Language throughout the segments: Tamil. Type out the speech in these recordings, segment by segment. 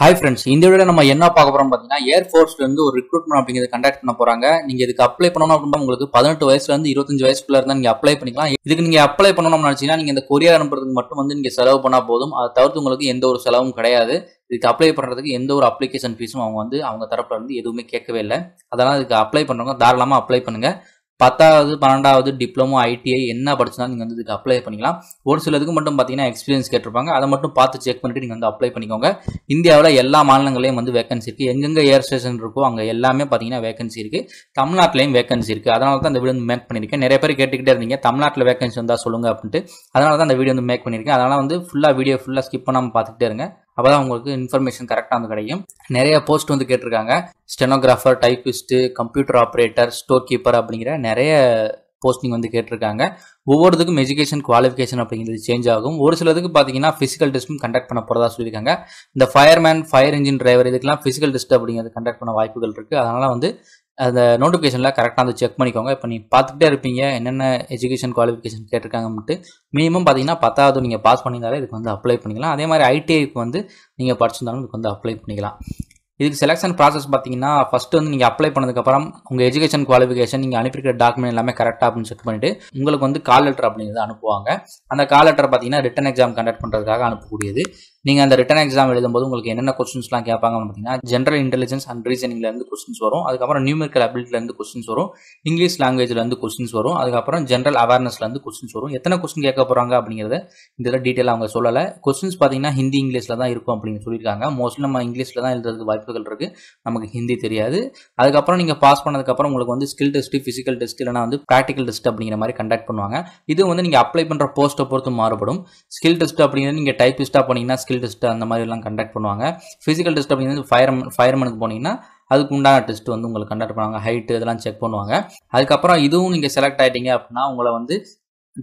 ஹாய் ஃப்ரெண்ட்ஸ் இந்த வீடியோ நம்ம என்ன பார்க்க போறோம் பார்த்தீங்கன்னா இருந்து ஒரு ரிக்ரூட்மெண்ட் அப்படிங்கிறது கண்டக்ட் பண்ண போறாங்க நீங்க இதுக்கு அப்ளை பண்ணணும் அப்படின்னா உங்களுக்கு பதினெட்டு வயசுலேருந்து இருபத்தஞ்சு வயசுக்குள்ள இருந்தால் நீங்க அப்ளை பண்ணிக்கலாம் இதுக்கு நீங்க அப்ளை பண்ணணும்னு நினைச்சீங்கன்னா நீங்க இந்த கொரியா அனுப்புறதுக்கு மட்டும் வந்து நீங்க செலவு பண்ணால் போதும் அதை தவிர்த்து உங்களுக்கு எந்த ஒரு செலவும் கிடையாது இதுக்கு அப்ளை பண்ணுறதுக்கு எந்த ஒரு அப்ளிகேஷன் ஃபீஸும் அவங்க வந்து அவங்க தரப்புல இருந்து எதுவுமே கேட்கவே இல்லை அதனால இதுக்கு அப்ளை பண்ணுறவங்க தாராளமாக அப்ளை பண்ணுங்க பத்தாவது பன்னெண்டாவது டிப்ளமோ ஐடிஐ என்ன படிச்சுனாலும் நீங்கள் வந்து இதுக்கு அப்ளை பண்ணிக்கலாம் ஒரு சிலதுக்கு மட்டும் பார்த்தீங்கன்னா எக்ஸ்பீரியன்ஸ் கேட்டிருப்பாங்க அதை மட்டும் பார்த்து செக் பண்ணிட்டு நீங்கள் வந்து அப்ளை பண்ணிக்கோங்க இந்தியாவில் எல்லா மாநிலங்களையும் வந்து வேகன்சி இருக்குது எங்கெங்கே ஏர் ஸ்டேஷன் இருக்கோ அங்கே எல்லாமே பார்த்தீங்கன்னா வேகன்சி இருக்குது தமிழ்நாட்டிலையும் வேகன்சி இருக்குது அதனால தான் அந்த வீடியோ வந்து மேக் பண்ணியிருக்கேன் நிறைய பேர் கேட்டுக்கிட்டே இருந்தீங்க தமிழ்நாட்டில் வேகன்சி வந்தால் சொல்லுங்கள் அப்படின்ட்டு அதனால தான் அந்த வீடியோ வந்து மேக் பண்ணியிருக்கேன் அதனால் வந்து ஃபுல்லாக வீடியோ ஃபுல்லாக ஸ்கிப் பண்ணாமல் பார்த்துக்கிட்டே இருங்க அப்போ தான் உங்களுக்கு இன்ஃபர்மேஷன் கரெக்டாக வந்து கிடைக்கும் நிறைய போஸ்ட் வந்து கேட்டிருக்காங்க stenographer typist computer operator store keeper அப்படிங்கிற நிறைய போஸ்டிங் வந்து கேட்டிருக்காங்க ஒவ்வொருத்துக்கும் எஜுகேஷன் குவாலிஃபிகேஷன் அப்படிங்கிறது சேஞ்ச் ஆகும் ஒரு சிலதுக்கு பார்த்தீங்கன்னா ஃபிசிக்கல் டெஸ்ட்டும் கண்டக்ட் பண்ண போகிறதா சொல்லியிருக்காங்க இந்த ஃபயர்மேன் ஃபயர் இன்ஜின் டிரைவர் இதுக்கெல்லாம் ஃபிசிக்கல் டெஸ்ட் அப்படிங்கிறது கண்டக்ட் பண்ண வாய்ப்புகள் இருக்குது அதனால் வந்து அந்த நோட்டிஃபிகேஷனில் கரெக்டாக வந்து செக் பண்ணிக்கோங்க இப்போ நீங்கள் பார்த்துக்கிட்டே இருப்பீங்க என்னென்ன எஜுகேஷன் குவாலிஃபிகேஷன் கேட்டிருக்காங்கன்ட்டு மினிமம் பார்த்தீங்கன்னா பத்தாவது நீங்கள் பாஸ் பண்ணியிருந்தாலே இதுக்கு வந்து அப்ளை பண்ணிக்கலாம் அதே மாதிரி ஐடிஐக்கு வந்து நீங்கள் படிச்சிருந்தாலும் இதுக்கு வந்து அப்ளை பண்ணிக்கலாம் இதுக்கு செலெக்ஷன் ப்ராசஸ் பார்த்தீங்கன்னா ஃபஸ்ட்டு வந்து நீங்கள் அப்ளை பண்ணதுக்கப்புறம் உங்கள் எஜுகேஷன் குவாலிஃபிகேஷன் நீங்கள் அனுப்பியிருக்கிற டாக்குமெண்ட் எல்லாமே கரெக்டாக அப்படின்னு செக் பண்ணிவிட்டு உங்களுக்கு வந்து கால் லெட்டர் அப்படிங்கிறது அனுப்புவாங்க அந்த கால் லெட்டர் பார்த்தீங்கன்னா ரிட்டன் எக்ஸாம் கண்டக்ட் பண்ணுறதுக்காக அனுப்பக்கூடியது நீங்கள் அந்த ரிட்டன் எக்ஸாம் எழுதும்போது உங்களுக்கு என்னென்ன கொஸ்டின்ஸ்லாம் கேட்பாங்க அப்படின்னா ஜென்ரல் இன்டெலிஜென்ஸ் அண்ட் ரீசனிங்லேருந்து கொஸ்டின்ஸ் வரும் அதுக்கப்புறம் நியூமெரிக்கல் அபிலிட்டிலேருந்து கொஸ்டின்ஸ் வரும் இங்கிலீஷ் லாங்குவேஜ்லேருந்து கொஸ்டின்ஸ் வரும் அதுக்கப்புறம் ஜென்ரல் அவேர்னஸ்லேருந்து கொஸ்டின்ஸ் வரும் எத்தனை கொஸ்டின் கேட்க போகிறாங்க அப்படிங்கிறத இதில் டீட்டெயில் அவங்க சொல்லலை கொஸ்டின்ஸ் பார்த்தீங்கன்னா ஹிந்தி இங்கிலீஷில் தான் இருக்கும் அப்படின்னு சொல்லியிருக்காங்க மோஸ்ட்லி நம்ம இங்கிலீஷில் தான் எழுதுறதுக்கு வாய்ப்புகள் இருக்குது நமக்கு ஹிந்தி தெரியாது அதுக்கப்புறம் நீங்கள் பாஸ் பண்ணதுக்கப்புறம் உங்களுக்கு வந்து ஸ்கில் டெஸ்ட் ஃபிசிக்கல் டெஸ்ட் இல்லைனா வந்து ப்ராக்டிக்கல் டெஸ்ட் அப்படிங்கிற மாதிரி கண்டக்ட் பண்ணுவாங்க இது வந்து நீங்கள் அப்ளை பண்ணுற போஸ்ட்டை பொறுத்து மாறுபடும் ஸ்கில் டெஸ்ட் அப்படிங்கிறது நீங்கள் டைப் ஸ்டாப் பண்ணிங்கன்னா ஸ்கில் டெஸ்ட் அந்த மாதிரிலாம் கண்டக்ட் பண்ணுவாங்க ஃபிசிக்கல் டெஸ்ட் அப்படிங்கிறது ஃபயர் ஃபயர்மனுக்கு போனீங்கன்னா அதுக்கு உண்டான டெஸ்ட் வந்து உங்களுக்கு கண்டக்ட் பண்ணுவாங்க ஹைட்டு இதெல்லாம் செக் பண்ணுவாங்க அதுக்கப்புறம் இதுவும் நீங்கள் செலக்ட் ஆகிட்டீங்க அப்படின்னா உங்களை வந்து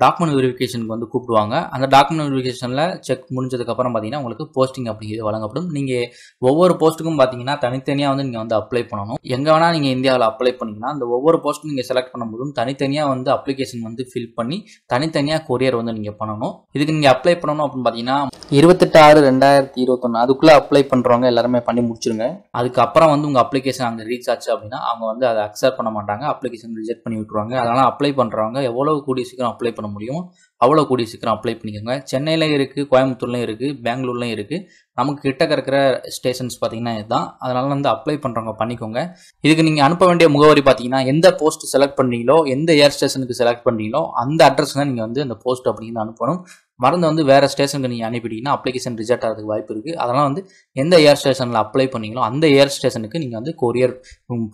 டாக்குமெண்ட் வெரிஃபிகேஷனுக்கு வந்து கூப்பிடுவாங்க அந்த டாக்குமெண்ட் வெரிஃபிகேஷனில் செக் முடிஞ்சதுக்கப்புறம் பார்த்தீங்கன்னா உங்களுக்கு போஸ்டிங் அப்படிங்கிறது வழங்கப்படும் நீங்கள் ஒவ்வொரு போஸ்ட்டுக்கும் பார்த்தீங்கன்னா தனித்தனியாக வந்து நீங்கள் வந்து அப்ளை பண்ணணும் எங்கே வேணால் நீங்கள் இந்தியாவில் அப்ளை பண்ணிங்கன்னா அந்த ஒவ்வொரு போஸ்ட்டும் நீங்கள் செலக்ட் பண்ணும்போதும் தனித்தனியாக வந்து அப்ளிகேஷன் வந்து ஃபில் பண்ணி தனித்தனியாக கொரியர் வந்து நீங்கள் பண்ணணும் இதுக்கு நீங்கள் அப்ளை பண்ணணும் அப்படின்னு பார்த்தீங்கன்னா இருபத்தெட்டு ஆறு ரெண்டாயிரத்தி இருபத்தொன்று அதுக்குள்ளே அப்ளை பண்ணுறவங்க எல்லாருமே பண்ணி முடிச்சிருங்க அதுக்கப்புறம் வந்து உங்கள் அப்ளிகேஷன் அங்கே ரீச் ஆச்சு அப்படின்னா அவங்க வந்து அதை அக்செப்ட் பண்ண மாட்டாங்க அப்ளிகேஷன் ரிஜெக்ட் பண்ணி விட்டுருவாங்க அதனால் அப்ளை பண்ணுறவங்க எவ்வளோ கூடிய சீக்கிரம் அப்ளை no murió அவ்வளோ கூடிய சீக்கிரம் அப்ளை பண்ணிக்கோங்க சென்னையிலையும் இருக்குது கோயம்புத்தூர்லையும் இருக்குது பெங்களூர்லையும் இருக்குது நமக்கு கிட்ட இருக்கிற ஸ்டேஷன்ஸ் பார்த்தீங்கன்னா இதுதான் அதனால் வந்து அப்ளை பண்ணுறவங்க பண்ணிக்கோங்க இதுக்கு நீங்கள் அனுப்ப வேண்டிய முகவரி பார்த்தீங்கன்னா எந்த போஸ்ட் செலக்ட் பண்ணீங்களோ எந்த ஏர் ஸ்டேஷனுக்கு செலக்ட் பண்ணீங்களோ அந்த அட்ரஸ் தான் நீங்கள் வந்து அந்த போஸ்ட் அப்படின்னு அனுப்பணும் மறந்து வந்து வேறு ஸ்டேஷனுக்கு நீங்கள் அனுப்பிட்டீங்கன்னா அப்ளிகேஷன் ரிஜெக்ட் ஆகிறதுக்கு வாய்ப்பு இருக்குது அதனால் வந்து எந்த ஏர் ஸ்டேஷனில் அப்ளை பண்ணீங்களோ அந்த ஏர் ஸ்டேஷனுக்கு நீங்கள் வந்து கொரியர்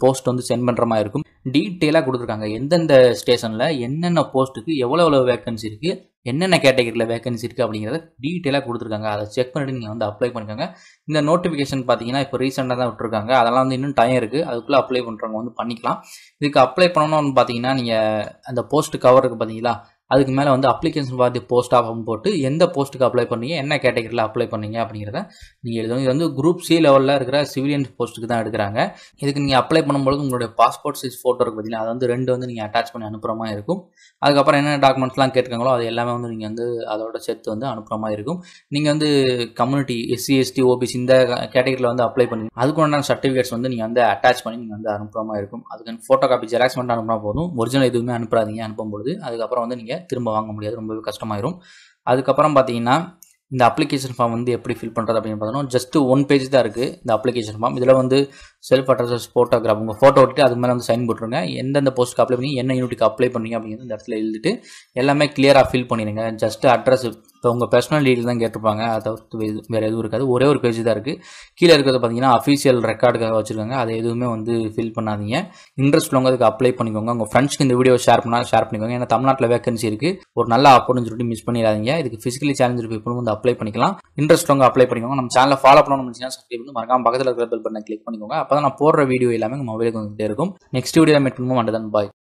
போஸ்ட் வந்து சென்ட் பண்ணுற மாதிரி இருக்கும் டீட்டெயிலாக கொடுத்துருக்காங்க எந்தெந்த ஸ்டேஷனில் என்னென்ன போஸ்ட்டுக்கு எவ்வளோ எவ்வளோ வேக்கன்சி இருக்குது என்னென்ன கேட்டகரியில் வேகன்சி இருக்குது அப்படிங்கிறத டீட்டெயிலாக கொடுத்துருக்காங்க அதை செக் பண்ணிட்டு நீங்கள் வந்து அப்ளை பண்ணிக்கோங்க இந்த நோட்டிஃபிகேஷன் பார்த்தீங்கன்னா இப்போ ரீசெண்டாக தான் விட்டுருக்காங்க அதெல்லாம் வந்து இன்னும் டைம் இருக்குது அதுக்குள்ளே அப்ளை பண்ணுறவங்க வந்து பண்ணிக்கலாம் இதுக்கு அப்ளை பண்ணணும்னு பார்த்தீங்கன்னா நீங்கள் அந்த போஸ்ட் கவருக்கு பார்த்தீங்களா அதுக்கு மேலே வந்து அப்ளிகேஷன் ஃபார் தி போஸ்ட் ஆஃப்னு போட்டு எந்த போஸ்ட்டுக்கு அப்ளை பண்ணீங்க என்ன கேட்டகரியில் அப்ளை பண்ணீங்க அப்படிங்கிறத நீங்கள் எழுதணும் இது வந்து குரூப் சி லெவலில் இருக்கிற சிவிலியன் போஸ்ட்டுக்கு தான் எடுக்கிறாங்க இதுக்கு நீங்கள் அப்ளை பண்ணும்போது உங்களுடைய பாஸ்போர்ட் சைஸ் ஃபோட்டோ இருக்குது பார்த்தீங்கன்னா அது வந்து ரெண்டு வந்து நீங்கள் அட்டாச் பண்ணி அனுப்புறமா மாதிரி இருக்கும் அதுக்கப்புறம் என்னென்ன டாக்குமெண்ட்ஸ்லாம் கேட்குறாங்களோ அது எல்லாமே வந்து நீங்கள் வந்து அதோட சேர்த்து வந்து அனுப்புகிற மாதிரி இருக்கும் நீங்கள் வந்து கம்யூனிட்டி எஸ்சி எஸ்டி ஓபிசி இந்த கேட்டகரியில் வந்து அப்ளை பண்ணி உண்டான சர்டிஃபிகேட்ஸ் வந்து நீங்கள் வந்து அட்டாச் பண்ணி நீங்கள் வந்து அனுப்புகிற மாதிரி இருக்கும் அதுக்கு ஃபோட்டோ காப்பி ஜெராக்ஸ் மட்டும் அனுப்புனா போதும் ஒரிஜினல் எதுவுமே அனுப்புறாதீங்க அனுப்பும்போது அதுக்கப்புறம் வந்து நீங்கள் நீங்கள் திரும்ப வாங்க முடியாது ரொம்பவே கஷ்டமாயிரும் அதுக்கப்புறம் பார்த்தீங்கன்னா இந்த அப்ளிகேஷன் ஃபார்ம் வந்து எப்படி ஃபில் பண்ணுறது அப்படின்னு பார்த்தோம்னா ஜஸ்ட்டு ஒன் பேஜ் தான் இருக்குது இந்த அப்ளிகேஷன் ஃபார்ம் இதில் வந்து செல்ஃப் அட்ரஸ் ஃபோட்டோகிராஃப் உங்கள் ஃபோட்டோ விட்டு அது மேலே வந்து சைன் போட்டுருங்க எந்தெந்த போஸ்ட்டுக்கு அப்ளை பண்ணி என்ன யூனிட்டுக்கு அப்ளை பண்ணுறீங்க அப்படிங்கிறது இந்த இடத்துல எழுதிட்டு எல்லாமே கிளியராக ஃபில் பண்ணிடுங்க ஜஸ்ட்டு அட்ரஸ் ஸோ உங்கள் பர்சனல் டீட்டெயில் தான் கேட்டிருப்பாங்க அதை தவிர்த்து வேறு எதுவும் இருக்காது ஒரே ஒரு பேஜ் தான் இருக்குது கீழே இருக்கிறத பார்த்தீங்கன்னா அஃபீஷியல் ரெக்கார்டுக்காக வச்சுருக்காங்க அதை எதுவுமே வந்து ஃபில் பண்ணாதீங்க இன்ட்ரெஸ்ட் உள்ளவங்க அதுக்கு அப்ளை பண்ணிக்கோங்க உங்கள் ஃப்ரெண்ட்ஸ்க்கு இந்த வீடியோ ஷேர் பண்ணால் ஷேர் பண்ணிக்கோங்க ஏன்னா தமிழ்நாட்டில் வேகன்சி இருக்குது ஒரு நல்ல அப்போன்னு சொல்லிட்டு மிஸ் பண்ணிடாதீங்க இதுக்கு ஃபிசிக்கலி சேலஞ்சு இப்போ வந்து அப்ளை பண்ணிக்கலாம் இன்ட்ரெஸ்ட் உள்ளவங்க அப்ளை பண்ணிக்கோங்க நம்ம சேனலை ஃபாலோ பண்ணணும்னு நினச்சிங்கன்னா சப்ஸ்கிரைப் பண்ணி மறக்காம பக்கத்தில் இருக்கிற பெல் பட்டனை கிளிக் பண்ணிக்கோங்க அப்போ தான் நான் போடுற வீடியோ எல்லாமே மொபைலுக்கு வந்துகிட்டே இருக்கும் நெக்ஸ்ட் வீடியோ மீட் பண்ணுவோம் அண்ட் பாய்